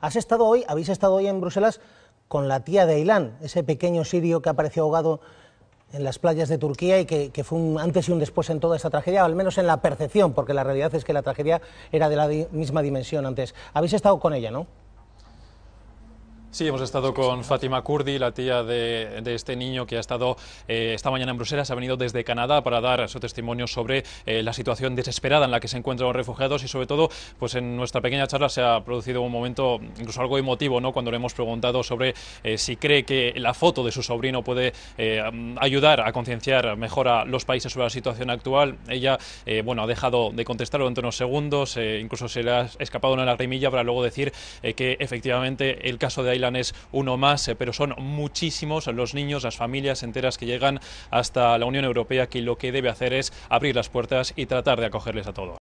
Has estado hoy, habéis estado hoy en Bruselas con la tía de Aylan, ese pequeño sirio que apareció ahogado en las playas de Turquía y que, fue un antes y un después en toda esta tragedia, al menos en la percepción, porque la realidad es que la tragedia era de la misma dimensión antes. Habéis estado con ella, ¿no? Sí, hemos estado con Fátima Kurdi, la tía de, este niño que ha estado eh, esta mañana en Bruselas, ha venido desde Canadá para dar su testimonio sobre eh, la situación desesperada en la que se encuentran los refugiados y sobre todo, pues en nuestra pequeña charla se ha producido un momento incluso algo emotivo, ¿no? Cuando le hemos preguntado sobre eh, si cree que la foto de su sobrino puede ayudar a concienciar mejor a los países sobre la situación actual. Ella, bueno, ha dejado de contestar durante unos segundos, incluso se le ha escapado una lagrimilla para luego decir que efectivamente el caso de ahí es uno más, eh, pero son muchísimos los niños, las familias enteras que llegan hasta la Unión Europea, que lo que debe hacer es abrir las puertas y tratar de acogerles a todos.